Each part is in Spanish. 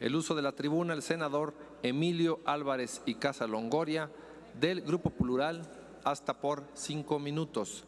el uso de la tribuna el senador Emilio Álvarez y Casa Longoria del Grupo Plural hasta por cinco minutos.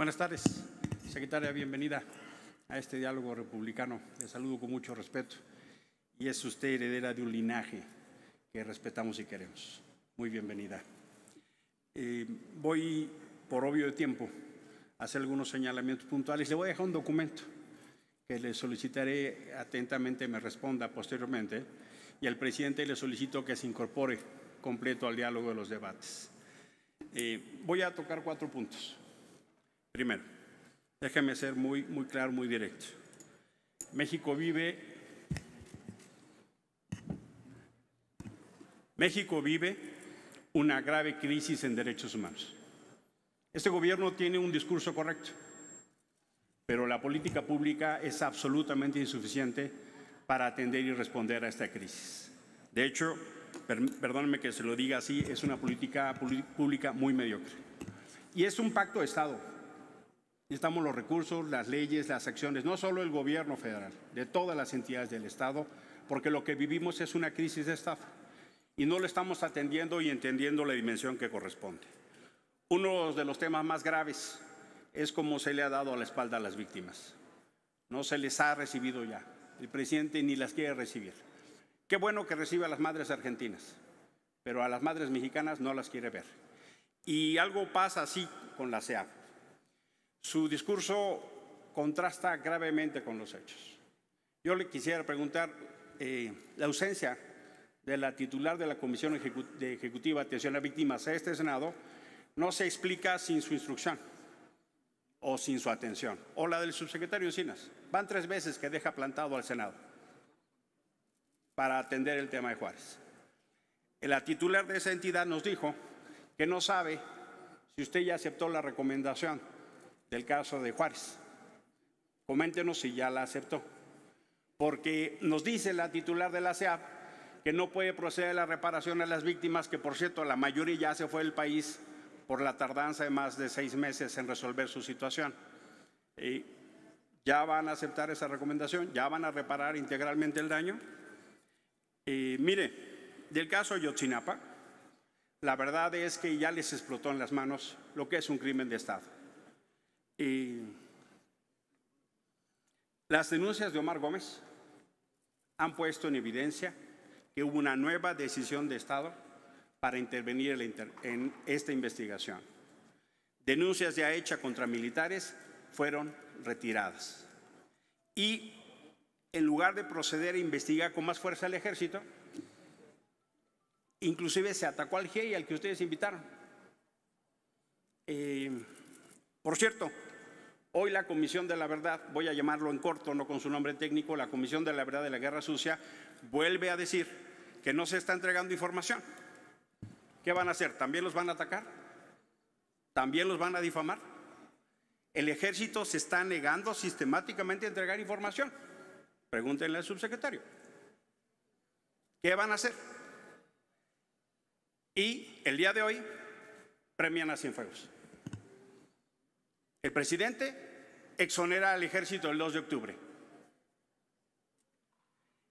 Buenas tardes, secretaria, bienvenida a este diálogo republicano. Le saludo con mucho respeto y es usted heredera de un linaje que respetamos y queremos. Muy bienvenida. Eh, voy, por obvio de tiempo, a hacer algunos señalamientos puntuales. Le voy a dejar un documento que le solicitaré atentamente me responda posteriormente y al presidente le solicito que se incorpore completo al diálogo de los debates. Eh, voy a tocar cuatro puntos. Primero, déjeme ser muy, muy claro, muy directo. México vive, México vive una grave crisis en derechos humanos. Este gobierno tiene un discurso correcto, pero la política pública es absolutamente insuficiente para atender y responder a esta crisis. De hecho, perdónenme que se lo diga así, es una política pública muy mediocre. Y es un pacto de Estado, Necesitamos los recursos, las leyes, las acciones, no solo el gobierno federal, de todas las entidades del Estado, porque lo que vivimos es una crisis de estafa y no lo estamos atendiendo y entendiendo la dimensión que corresponde. Uno de los temas más graves es cómo se le ha dado a la espalda a las víctimas. No se les ha recibido ya. El presidente ni las quiere recibir. Qué bueno que recibe a las madres argentinas, pero a las madres mexicanas no las quiere ver. Y algo pasa así con la CEAP. Su discurso contrasta gravemente con los hechos. Yo le quisiera preguntar eh, la ausencia de la titular de la Comisión Ejecutiva de Atención a Víctimas a este Senado no se explica sin su instrucción o sin su atención, o la del subsecretario Encinas. Van tres veces que deja plantado al Senado para atender el tema de Juárez. La titular de esa entidad nos dijo que no sabe si usted ya aceptó la recomendación del caso de Juárez. Coméntenos si ya la aceptó. Porque nos dice la titular de la CEAP que no puede proceder la reparación a las víctimas, que por cierto la mayoría ya se fue del país por la tardanza de más de seis meses en resolver su situación. ya van a aceptar esa recomendación, ya van a reparar integralmente el daño. mire, del caso Yotzinapa, la verdad es que ya les explotó en las manos lo que es un crimen de Estado las denuncias de Omar Gómez han puesto en evidencia que hubo una nueva decisión de Estado para intervenir en esta investigación. Denuncias ya hechas contra militares fueron retiradas. Y en lugar de proceder a investigar con más fuerza al ejército, inclusive se atacó al GEI al que ustedes invitaron. Eh, por cierto, Hoy la Comisión de la Verdad, voy a llamarlo en corto, no con su nombre técnico, la Comisión de la Verdad de la Guerra Sucia, vuelve a decir que no se está entregando información. ¿Qué van a hacer? ¿También los van a atacar? ¿También los van a difamar? El ejército se está negando sistemáticamente a entregar información. Pregúntenle al subsecretario. ¿Qué van a hacer? Y el día de hoy premian a Cienfuegos. El presidente exonera al ejército el 2 de octubre.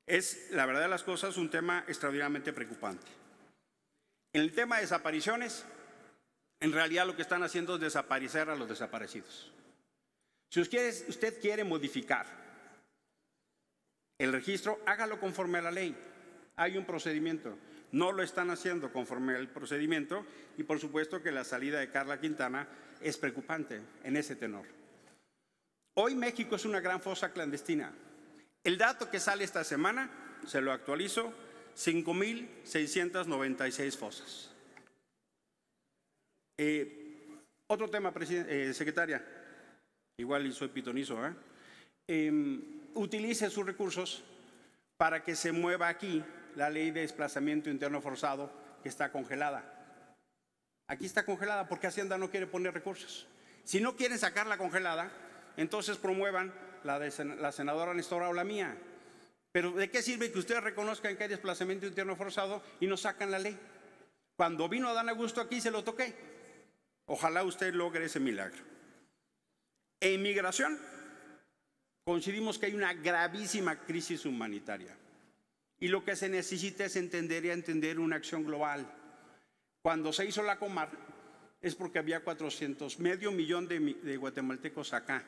Es, la verdad de las cosas, un tema extraordinariamente preocupante. En el tema de desapariciones, en realidad lo que están haciendo es desaparecer a los desaparecidos. Si usted, usted quiere modificar el registro, hágalo conforme a la ley. Hay un procedimiento. No lo están haciendo conforme al procedimiento y por supuesto que la salida de Carla Quintana es preocupante en ese tenor. Hoy México es una gran fosa clandestina. El dato que sale esta semana, se lo actualizo, 5.696 fosas. Eh, otro tema, eh, secretaria, igual y soy pitonizo, em, utilice sus recursos para que se mueva aquí la ley de desplazamiento interno forzado que está congelada. Aquí está congelada porque Hacienda no quiere poner recursos. Si no quieren la congelada, entonces promuevan la de la senadora Nestor o la mía. Pero ¿de qué sirve que ustedes reconozcan que hay desplazamiento interno forzado y no sacan la ley? Cuando vino Adán Augusto aquí se lo toqué. Ojalá usted logre ese milagro. En migración, coincidimos que hay una gravísima crisis humanitaria. Y lo que se necesita es entender y entender una acción global. Cuando se hizo la comar, es porque había 400, medio millón de, guatemaltecos acá.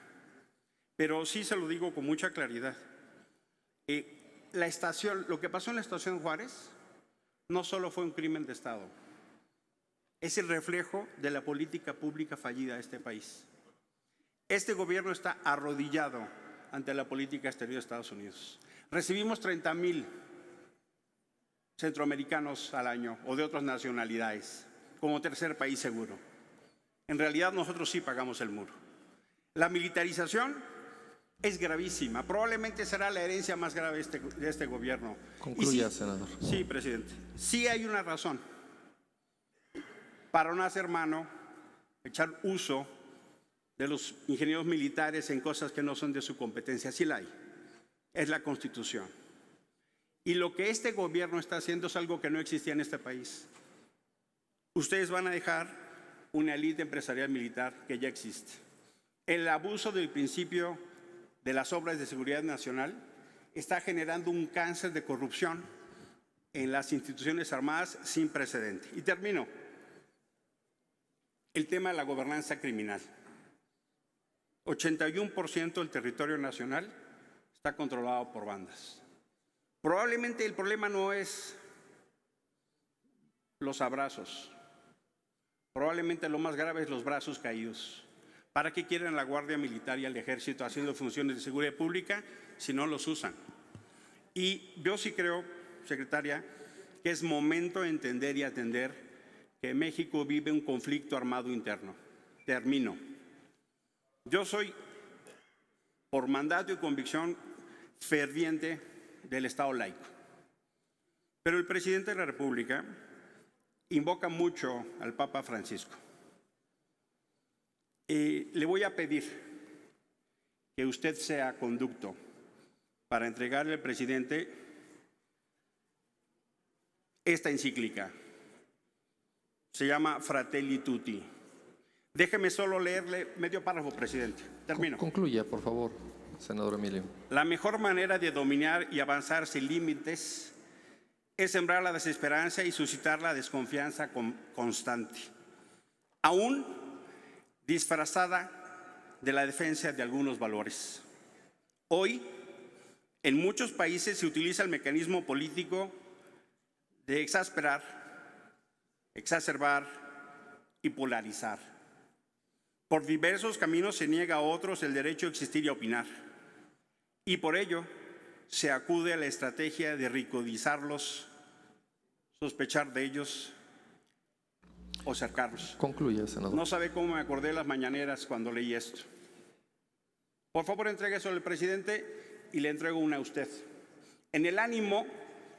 Pero sí se lo digo con mucha claridad. Eh, la estación, lo que pasó en la estación Juárez no solo fue un crimen de Estado, es el reflejo de la política pública fallida de este país. Este gobierno está arrodillado ante la política exterior de Estados Unidos. Recibimos 30 mil centroamericanos al año o de otras nacionalidades, como tercer país seguro. En realidad nosotros sí pagamos el muro. La militarización es gravísima, probablemente será la herencia más grave este, de este gobierno. Concluya, senador. Sí, presidente. Sí hay una razón para no hacer mano, echar uso de los ingenieros militares en cosas que no son de su competencia. Sí la hay. Es la Constitución. Y lo que este gobierno está haciendo es algo que no existía en este país. Ustedes van a dejar una élite empresarial militar que ya existe. El abuso del principio de las obras de seguridad nacional está generando un cáncer de corrupción en las instituciones armadas sin precedente. Y termino. El tema de la gobernanza criminal. 81% del territorio nacional está controlado por bandas. Probablemente el problema no es los abrazos. Probablemente lo más grave es los brazos caídos. ¿Para qué quieren la Guardia Militar y el Ejército haciendo funciones de seguridad pública si no los usan? Y yo sí creo, secretaria, que es momento de entender y atender que México vive un conflicto armado interno. Termino. Yo soy, por mandato y convicción, ferviente del Estado laico. Pero el presidente de la República invoca mucho al Papa Francisco. Y le voy a pedir que usted sea conducto para entregarle al presidente esta encíclica. Se llama Fratelli Tutti. Déjeme solo leerle medio párrafo, presidente. Termino. Concluya, por favor. Senador Emilio. La mejor manera de dominar y avanzar sin límites es sembrar la desesperanza y suscitar la desconfianza constante, aún disfrazada de la defensa de algunos valores. Hoy, en muchos países se utiliza el mecanismo político de exasperar, exacerbar y polarizar. Por diversos caminos se niega a otros el derecho a existir y a opinar y por ello se acude a la estrategia de ricodizarlos, sospechar de ellos o cercarlos. Concluye, senador. No sabe cómo me acordé las mañaneras cuando leí esto. Por favor, entregue eso al presidente y le entrego una a usted. En el ánimo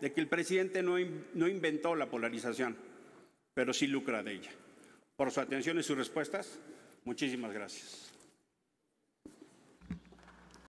de que el presidente no, no inventó la polarización, pero sí lucra de ella. Por su atención y sus respuestas, muchísimas gracias.